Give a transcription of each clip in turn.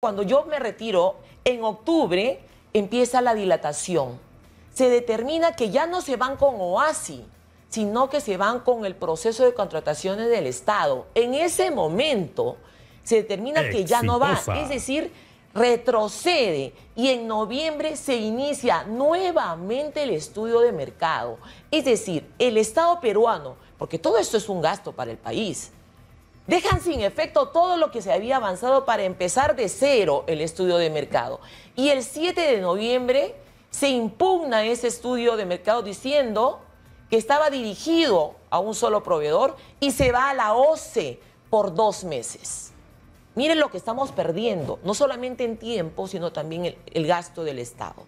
Cuando yo me retiro, en octubre empieza la dilatación. Se determina que ya no se van con OASI, sino que se van con el proceso de contrataciones del Estado. En ese momento se determina que ya no va, es decir, retrocede y en noviembre se inicia nuevamente el estudio de mercado. Es decir, el Estado peruano, porque todo esto es un gasto para el país, dejan sin efecto todo lo que se había avanzado para empezar de cero el estudio de mercado. Y el 7 de noviembre se impugna ese estudio de mercado diciendo que estaba dirigido a un solo proveedor y se va a la OCE por dos meses. Miren lo que estamos perdiendo, no solamente en tiempo, sino también el, el gasto del Estado.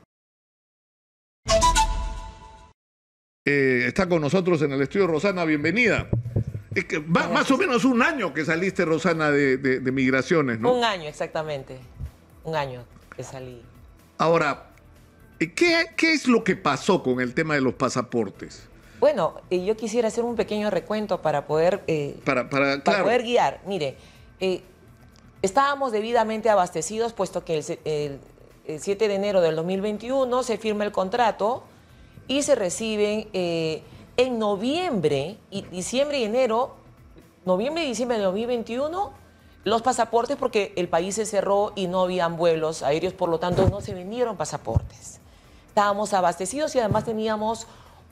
Eh, está con nosotros en el estudio Rosana, bienvenida más o menos un año que saliste, Rosana, de, migraciones, ¿no? Un año, exactamente. Un año que salí. Ahora, ¿qué, es lo que pasó con el tema de los pasaportes? Bueno, yo quisiera hacer un pequeño recuento para poder, eh, para, poder guiar. Mire, eh, estábamos debidamente abastecidos, puesto que el, 7 de enero del 2021 se firma el contrato y se reciben... Eh, en noviembre y diciembre y enero, noviembre y diciembre de 2021, los pasaportes porque el país se cerró y no habían vuelos aéreos, por lo tanto no se vendieron pasaportes. Estábamos abastecidos y además teníamos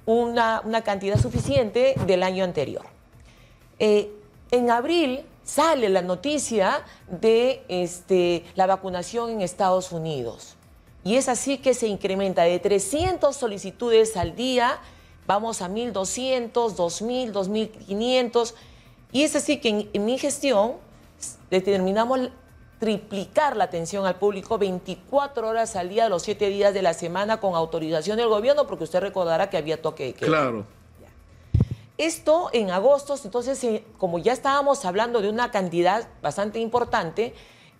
una, cantidad suficiente del año anterior. Eh, en abril sale la noticia de este, la vacunación en Estados Unidos. Y es así que se incrementa de 300 solicitudes al día vamos a 1.200, 2.000, 2.500. Y es así que en, mi gestión determinamos triplicar la atención al público 24 horas al día, los 7 días de la semana, con autorización del gobierno, porque usted recordará que había toque de Claro. Esto en agosto, entonces, eh, como ya estábamos hablando de una cantidad bastante importante,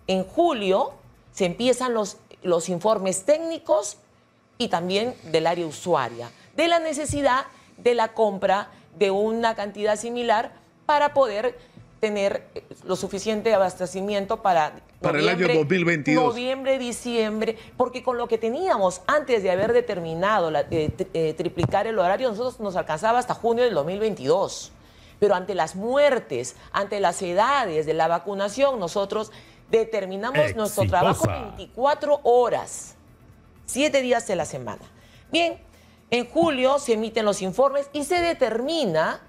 en julio se empiezan los, los informes técnicos y también del área usuaria de la necesidad de la compra de una cantidad similar para poder tener eh, lo suficiente abastecimiento para, para el año 2022. Noviembre, diciembre, porque con lo que teníamos antes de haber determinado la, eh, eh, triplicar el horario, nosotros nos alcanzaba hasta junio del 2022. Pero ante las muertes, ante las edades de la vacunación, nosotros determinamos nuestro trabajo 24 horas, 7 días de la semana. Bien, en julio se emiten los informes y se determina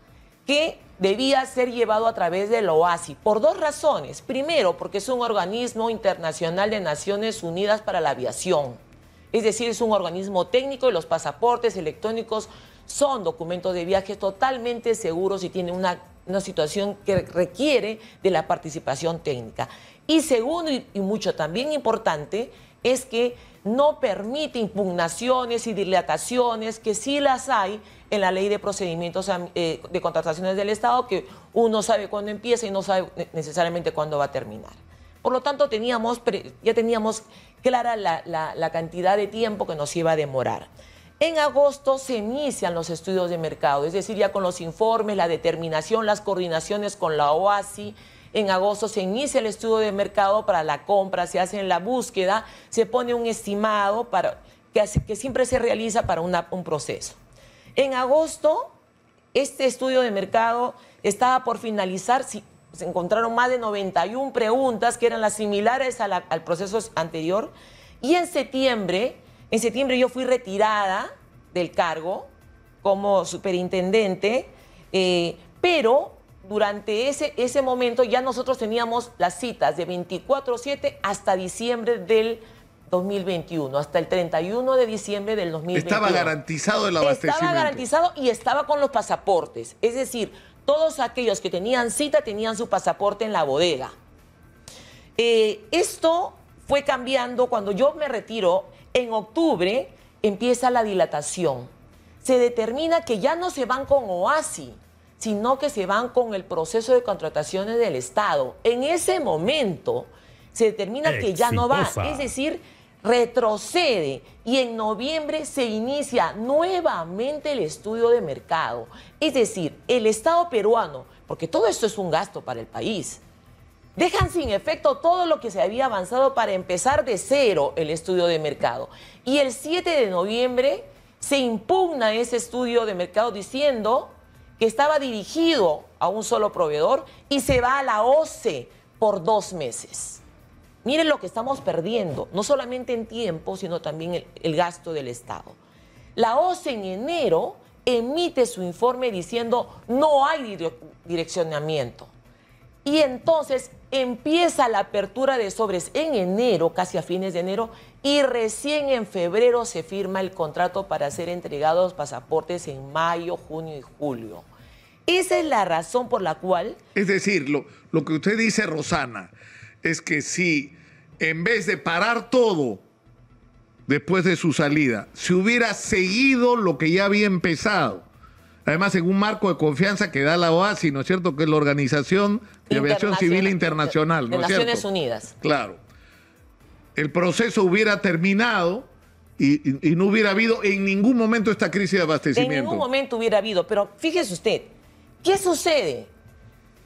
que debía ser llevado a través del OASI por dos razones. Primero, porque es un organismo internacional de Naciones Unidas para la Aviación. Es decir, es un organismo técnico y los pasaportes electrónicos son documentos de viaje totalmente seguros y tienen una, situación que requiere de la participación técnica. Y segundo, y mucho también importante, es que no permite impugnaciones y dilataciones que sí las hay en la ley de procedimientos eh, de contrataciones del Estado, que uno sabe cuándo empieza y no sabe necesariamente cuándo va a terminar. Por lo tanto, teníamos, ya teníamos clara la, la cantidad de tiempo que nos iba a demorar. En agosto se inician los estudios de mercado, es decir, ya con los informes, la determinación, las coordinaciones con la OASI, en agosto se inicia el estudio de mercado para la compra, se hace la búsqueda, se pone un estimado para, que, siempre se realiza para un proceso. En agosto, este estudio de mercado estaba por finalizar, se encontraron más de 91 preguntas que eran las similares al proceso anterior. Y en septiembre, en septiembre yo fui retirada del cargo como superintendente, eh, pero durante ese, ese momento ya nosotros teníamos las citas de 24-7 hasta diciembre del 2021, hasta el 31 de diciembre del 2021. Estaba garantizado el abastecimiento. Estaba garantizado y estaba con los pasaportes. Es decir, todos aquellos que tenían cita tenían su pasaporte en la bodega. Eh, esto fue cambiando cuando yo me retiro. En octubre empieza la dilatación. Se determina que ya no se van con OASI, sino que se van con el proceso de contrataciones del Estado. En ese momento se determina que ya no va, es decir, retrocede y en noviembre se inicia nuevamente el estudio de mercado. Es decir, el Estado peruano, porque todo esto es un gasto para el país, dejan sin efecto todo lo que se había avanzado para empezar de cero el estudio de mercado. Y el 7 de noviembre se impugna ese estudio de mercado diciendo que estaba dirigido a un solo proveedor y se va a la OCE por dos meses. Miren lo que estamos perdiendo, no solamente en tiempo, sino también el, gasto del Estado. La OCE en enero emite su informe diciendo no hay direccionamiento. Y entonces empieza la apertura de sobres en enero, casi a fines de enero, y recién en febrero se firma el contrato para ser entregados pasaportes en mayo, junio y julio. Esa es la razón por la cual... Es decir, lo, lo que usted dice, Rosana, es que si en vez de parar todo después de su salida, se hubiera seguido lo que ya había empezado, Además, en un marco de confianza que da la OASI, ¿no es cierto?, que es la Organización de Aviación Civil Internacional, ¿no de Naciones Unidas. Claro. El proceso hubiera terminado y, y, no hubiera habido en ningún momento esta crisis de abastecimiento. En ningún momento hubiera habido, pero fíjese usted, ¿qué sucede?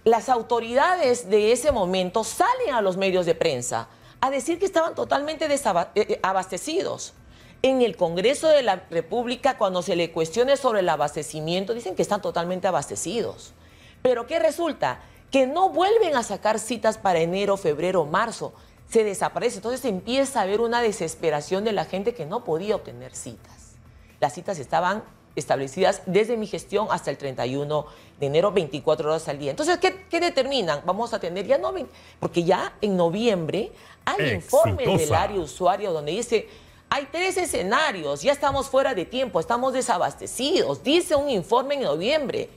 Las autoridades de ese momento salen a los medios de prensa a decir que estaban totalmente desabastecidos. Eh, eh, en el Congreso de la República, cuando se le cuestione sobre el abastecimiento, dicen que están totalmente abastecidos. Pero ¿qué resulta? Que no vuelven a sacar citas para enero, febrero, marzo. Se desaparece. Entonces empieza a haber una desesperación de la gente que no podía obtener citas. Las citas estaban establecidas desde mi gestión hasta el 31 de enero, 24 horas al día. Entonces, ¿qué, determinan? Vamos a tener ya no, porque ya en noviembre hay informes informe del área usuario donde dice hay tres escenarios, ya estamos fuera de tiempo, estamos desabastecidos, dice un informe en noviembre.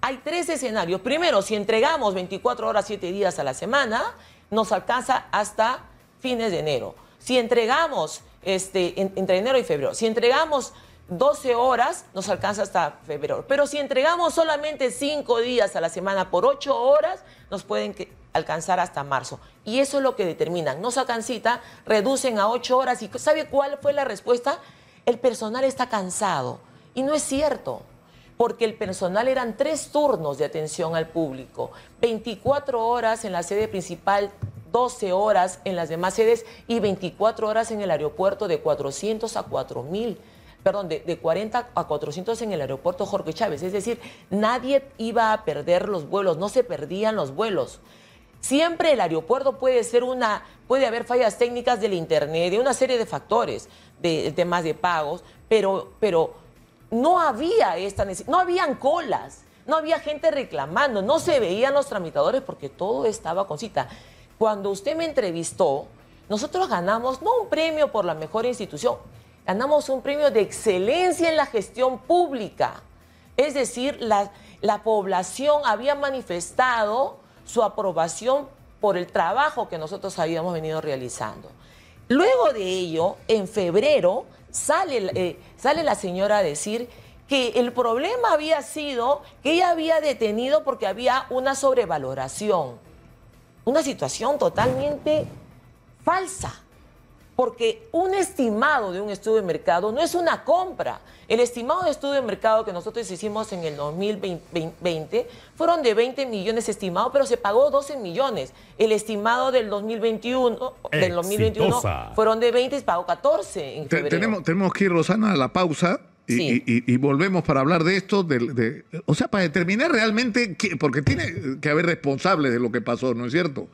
Hay tres escenarios. Primero, si entregamos 24 horas, 7 días a la semana, nos alcanza hasta fines de enero. Si entregamos este, entre enero y febrero, si entregamos 12 horas, nos alcanza hasta febrero. Pero si entregamos solamente 5 días a la semana por 8 horas, nos pueden alcanzar hasta marzo. Y eso es lo que determinan. No sacan cita, reducen a ocho horas. ¿Y sabe cuál fue la respuesta? El personal está cansado. Y no es cierto, porque el personal eran tres turnos de atención al público, 24 horas en la sede principal, 12 horas en las demás sedes y 24 horas en el aeropuerto de 400 a 4000 perdón, de, de, 40 a 400 en el aeropuerto Jorge Chávez. Es decir, nadie iba a perder los vuelos, no se perdían los vuelos. Siempre el aeropuerto puede ser una, puede haber fallas técnicas del Internet, de una serie de factores, de, temas de pagos, pero, pero no había esta necesidad, no habían colas, no había gente reclamando, no se veían los tramitadores porque todo estaba con cita. Cuando usted me entrevistó, nosotros ganamos no un premio por la mejor institución, ganamos un premio de excelencia en la gestión pública. Es decir, la, la población había manifestado su aprobación por el trabajo que nosotros habíamos venido realizando. Luego de ello, en febrero, sale, eh, sale la señora a decir que el problema había sido que ella había detenido porque había una sobrevaloración, una situación totalmente falsa porque un estimado de un estudio de mercado no es una compra. El estimado de estudio de mercado que nosotros hicimos en el 2020 fueron de 20 millones estimados, pero se pagó 12 millones. El estimado del 2021, del 2021 fueron de 20 y se pagó 14 Tenemos, que ir, Rosana, a la pausa. Y, volvemos para hablar de esto, de, o sea, para determinar realmente, porque tiene que haber responsables de lo que pasó, ¿no es cierto?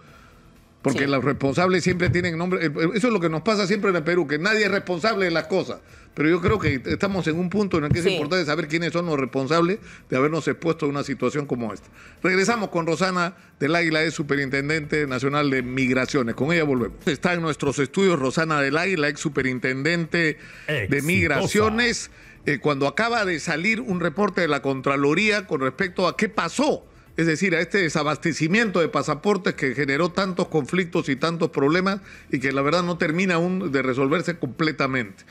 Porque los responsables siempre tienen nombre. Eh, eh, eso es lo que nos pasa siempre en el Perú, que nadie es responsable de las cosas. Pero yo creo que estamos en un punto en el que es importante saber quiénes son los responsables de habernos expuesto a una situación como esta. Regresamos con Rosana del Águila, ex Superintendente Nacional de Migraciones. Con ella volvemos. Está en nuestros estudios Rosana del Águila, ex Superintendente de Migraciones, eh, cuando acaba de salir un reporte de la Contraloría con respecto a qué pasó es decir, a este desabastecimiento de pasaportes que generó tantos conflictos y tantos problemas y que la verdad no termina aún de resolverse completamente.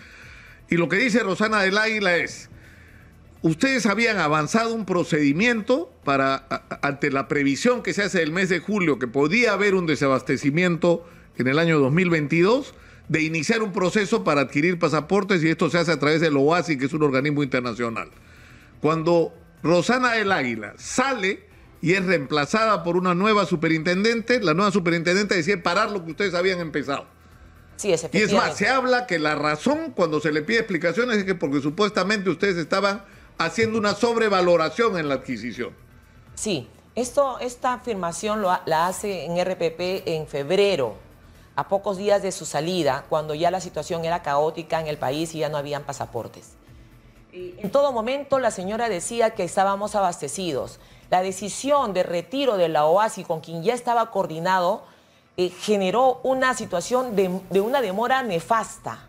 Y lo que dice Rosana del Águila es, ustedes habían avanzado un procedimiento para, ante la previsión que se hace del mes de julio, que podía haber un desabastecimiento en el año 2022, de iniciar un proceso para adquirir pasaportes y esto se hace a través del OASI, que es un organismo internacional. Cuando Rosana del Águila sale y es reemplazada por una nueva superintendente. La nueva superintendente decía parar lo que ustedes habían empezado. Sí, es y es más, se habla que la razón cuando se le pide explicaciones es que porque supuestamente ustedes estaban haciendo una sobrevaloración en la adquisición. Sí, esto, esta afirmación la hace en RPP en febrero, a pocos días de su salida, cuando ya la situación era caótica en el país y ya no habían pasaportes. En todo momento la señora decía que estábamos abastecidos. La decisión de retiro de la OASI con quien ya estaba coordinado eh, generó una situación de, una demora nefasta.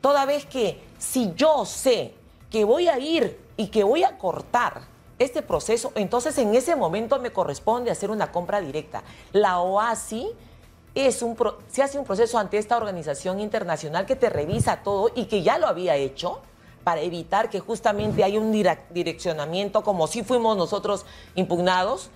Toda vez que si yo sé que voy a ir y que voy a cortar este proceso, entonces en ese momento me corresponde hacer una compra directa. La OASI es se hace un proceso ante esta organización internacional que te revisa todo y que ya lo había hecho para evitar que justamente haya un direccionamiento como si fuimos nosotros impugnados.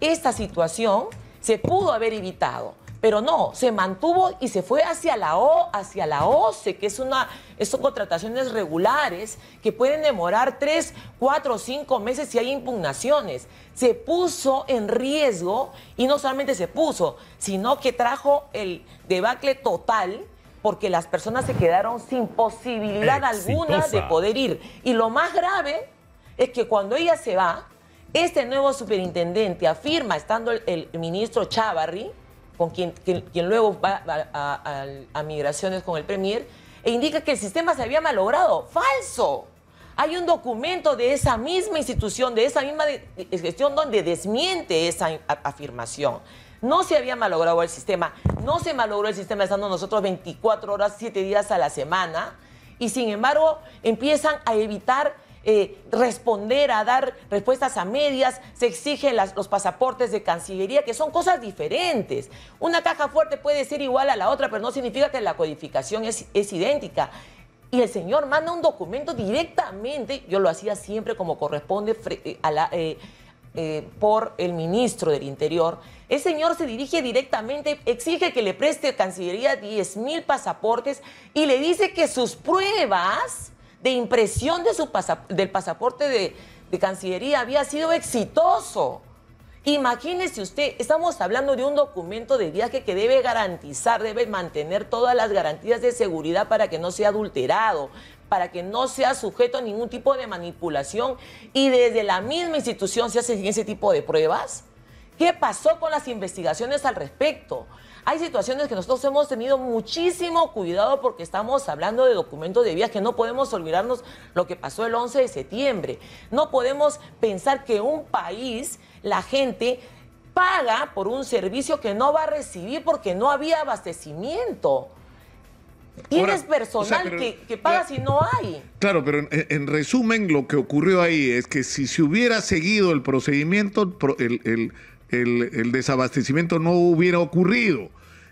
Esta situación se pudo haber evitado, pero no, se mantuvo y se fue hacia la O, hacia la OCE, que es una, son contrataciones regulares que pueden demorar tres, cuatro, cinco meses si hay impugnaciones. Se puso en riesgo y no solamente se puso, sino que trajo el debacle total porque las personas se quedaron sin posibilidad alguna de poder ir. Y lo más grave es que cuando ella se va, este nuevo superintendente afirma, estando el, ministro Chavarri, con quien, quien, luego va a, migraciones con el Premier, e indica que el sistema se había malogrado. ¡Falso! Hay un documento de esa misma institución, de esa misma gestión, donde desmiente esa afirmación. No se había malogrado el sistema, no se malogró el sistema estando nosotros 24 horas, 7 días a la semana, y sin embargo empiezan a evitar eh, responder, a dar respuestas a medias, se exigen los pasaportes de Cancillería, que son cosas diferentes. Una caja fuerte puede ser igual a la otra, pero no significa que la codificación es, idéntica. Y el señor manda un documento directamente, yo lo hacía siempre como corresponde eh, a la... Eh, eh, por el ministro del Interior, el señor se dirige directamente, exige que le preste Cancillería 10 mil pasaportes y le dice que sus pruebas de impresión de su del pasaporte de, de Cancillería había sido exitoso. Imagínese usted, estamos hablando de un documento de viaje que debe garantizar, debe mantener todas las garantías de seguridad para que no sea adulterado, para que no sea sujeto a ningún tipo de manipulación y desde la misma institución se hacen ese tipo de pruebas? ¿Qué pasó con las investigaciones al respecto? Hay situaciones que nosotros hemos tenido muchísimo cuidado porque estamos hablando de documentos de viaje. No podemos olvidarnos lo que pasó el 11 de septiembre. No podemos pensar que un país, la gente, paga por un servicio que no va a recibir porque no había abastecimiento. Tienes personal que, paga si no hay. Claro, pero en, resumen lo que ocurrió ahí es que si se hubiera seguido el procedimiento, el, el, el, el desabastecimiento no hubiera ocurrido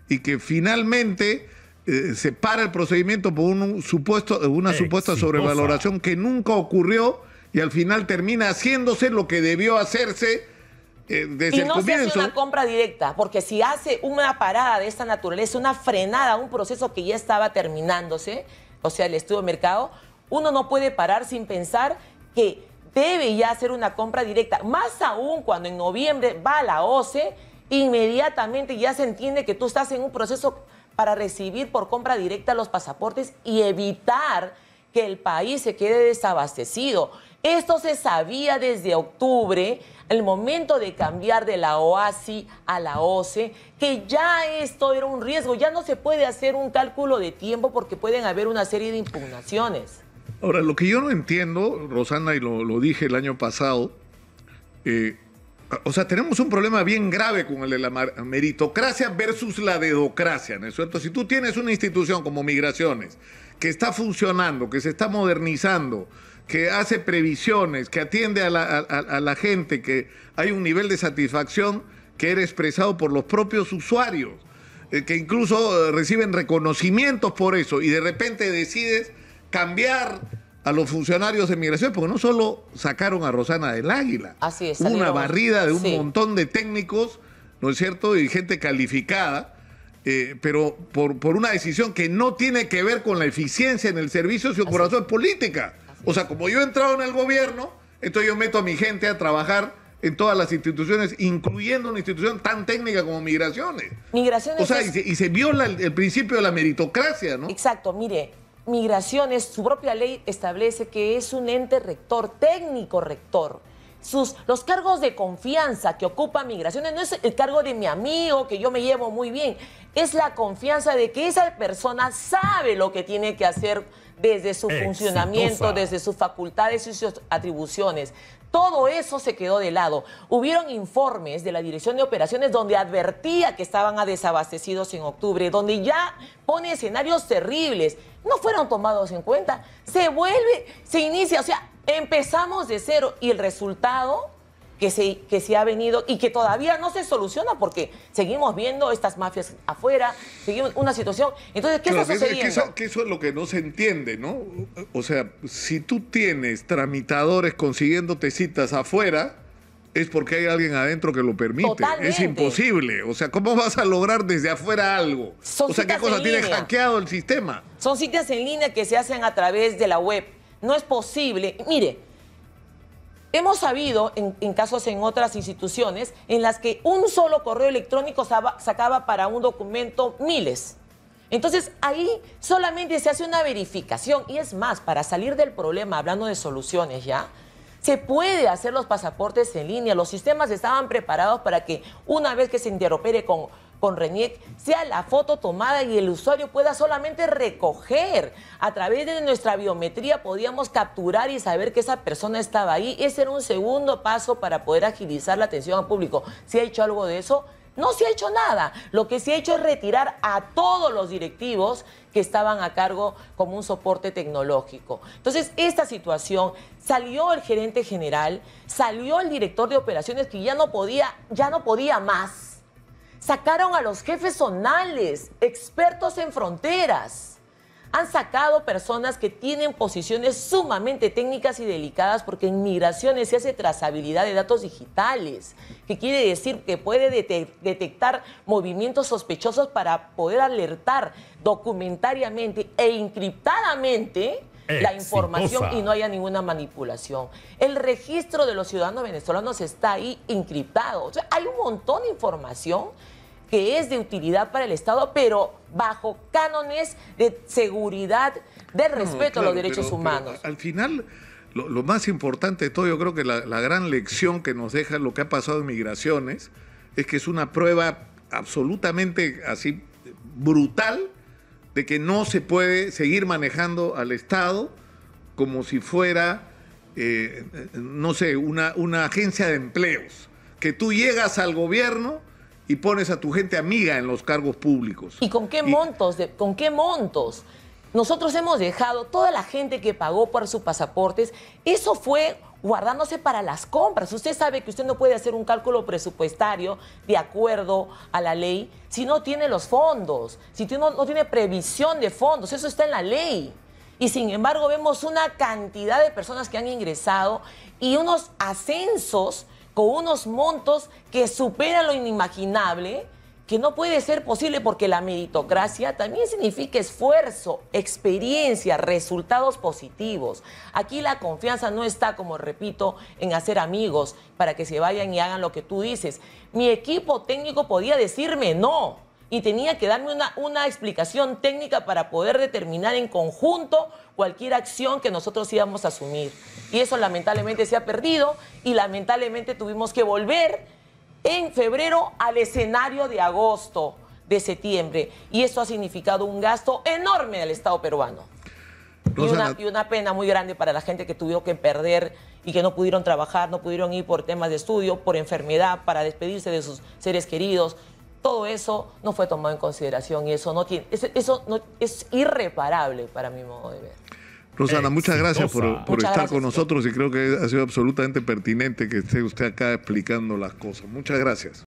y que finalmente eh, se para el procedimiento por un supuesto, una supuesta sobrevaloración que nunca ocurrió y al final termina haciéndose lo que debió hacerse eh, no se hace una compra directa, porque si hace una parada de esta naturaleza, una frenada, un proceso que ya estaba terminándose, o sea, el estudio de mercado, uno no puede parar sin pensar que debe ya hacer una compra directa, más aún cuando en noviembre va a la OCE, inmediatamente ya se entiende que tú estás en un proceso para recibir por compra directa los pasaportes y evitar que el país se quede desabastecido. Esto se sabía desde octubre, el momento de cambiar de la OASI a la OCE, que ya esto era un riesgo, ya no se puede hacer un cálculo de tiempo porque pueden haber una serie de impugnaciones. Ahora, lo que yo no entiendo, Rosana, y lo, dije el año pasado, eh, o sea, tenemos un problema bien grave con el de la meritocracia versus la dedocracia, ¿no es cierto? Si tú tienes una institución como Migraciones que está funcionando, que se está modernizando, que hace previsiones, que atiende a la, gente, que hay un nivel de satisfacción que era expresado por los propios usuarios, eh, que incluso eh, reciben reconocimientos por eso, y de repente decides cambiar a los funcionarios de migración, porque no solo sacaron a Rosana del Águila, Así una barrida de un montón de técnicos, ¿no es cierto?, y gente calificada, eh, pero por, por, una decisión que no tiene que ver con la eficiencia en el servicio, sino por razones política o sea, como yo he entrado en el gobierno, entonces yo meto a mi gente a trabajar en todas las instituciones, incluyendo una institución tan técnica como migraciones. Migraciones. O sea, y, se, viola el, principio de la meritocracia, ¿no? Exacto, mire, migraciones, su propia ley establece que es un ente rector, técnico rector los cargos de confianza que ocupa Migraciones no es el cargo de mi amigo, que yo me llevo muy bien, es la confianza de que esa persona sabe lo que tiene que hacer desde su funcionamiento, desde sus facultades y sus atribuciones. Todo eso se quedó de lado. Hubieron informes de la Dirección de Operaciones donde advertía que estaban desabastecidos en octubre, donde ya pone escenarios terribles. No fueron tomados en cuenta. Se vuelve, se inicia, o sea, Empezamos de cero y el resultado que se, que se ha venido y que todavía no se soluciona porque seguimos viendo estas mafias afuera, seguimos una situación. Entonces, ¿qué está sucediendo? que, eso, es lo que no se entiende, ¿no? O sea, si tú tienes tramitadores consiguiéndote citas afuera, es porque hay alguien adentro que lo permite. Es imposible. O sea, ¿cómo vas a lograr desde afuera algo? o sea, ¿qué cosa tiene hackeado el sistema? Son citas en línea que se hacen a través de la web no es posible. Mire, hemos sabido en, casos en otras instituciones en las que un solo correo electrónico sacaba para un documento miles. Entonces ahí solamente se hace una verificación y es más, para salir del problema, hablando de soluciones ya, se puede hacer los pasaportes en línea, los sistemas estaban preparados para que una vez que se interopere con con RENIEC sea la foto tomada y el usuario pueda solamente recoger. A través de nuestra biometría podíamos capturar y saber que esa persona estaba ahí. Ese era un segundo paso para poder agilizar la atención al público. ¿Se ha hecho algo de eso? No se ha hecho nada. Lo que se ha hecho es retirar a todos los directivos que estaban a cargo como un soporte tecnológico. Entonces, esta situación salió el gerente general, salió el director de operaciones que ya no podía, ya no podía más Sacaron a los jefes zonales, expertos en fronteras. Han sacado personas que tienen posiciones sumamente técnicas y delicadas porque en migraciones se hace trazabilidad de datos digitales, que quiere decir que puede detectar movimientos sospechosos para poder alertar documentariamente e encriptadamente la información y no haya ninguna manipulación. El registro de los ciudadanos venezolanos está ahí encriptado. hay un montón de información que es de utilidad para el Estado, pero bajo cánones de seguridad, de respeto a los derechos humanos. al final, lo, más importante de todo, yo creo que la, gran lección que nos deja lo que ha pasado en migraciones es que es una prueba absolutamente así brutal de que no se puede seguir manejando al Estado como si fuera, eh, no sé, una agencia de empleos. Que tú llegas al gobierno y pones a tu gente amiga en los cargos públicos. ¿Y con qué montos? De, ¿Con qué montos? Nosotros hemos dejado toda la gente que pagó por sus pasaportes, eso fue guardándose para las compras. Usted sabe que usted no puede hacer un cálculo presupuestario de acuerdo a la ley si no tiene los fondos, si no tiene previsión de fondos, eso está en la ley. Y sin embargo vemos una cantidad de personas que han ingresado y unos ascensos con unos montos que superan lo inimaginable, que no puede ser posible porque la meritocracia también significa esfuerzo, experiencia, resultados positivos. Aquí la confianza no está, como repito, en hacer amigos para que se vayan y hagan lo que tú dices. Mi equipo técnico podía decirme no y tenía que darme una, una explicación técnica para poder determinar en conjunto cualquier acción que nosotros íbamos a asumir. Y eso lamentablemente se ha perdido y lamentablemente tuvimos que volver en febrero al escenario de agosto, de septiembre. Y eso ha significado un gasto enorme del Estado peruano. y, una, y, una, pena muy grande para la gente que tuvieron que perder y que no pudieron trabajar, no pudieron ir por temas de estudio, por enfermedad, para despedirse de sus seres queridos todo eso no fue tomado en consideración y eso no tiene, eso es irreparable para mi modo de ver. Rosana, muchas gracias por, estar con nosotros y creo que ha sido absolutamente pertinente que esté usted acá explicando las cosas. Muchas gracias.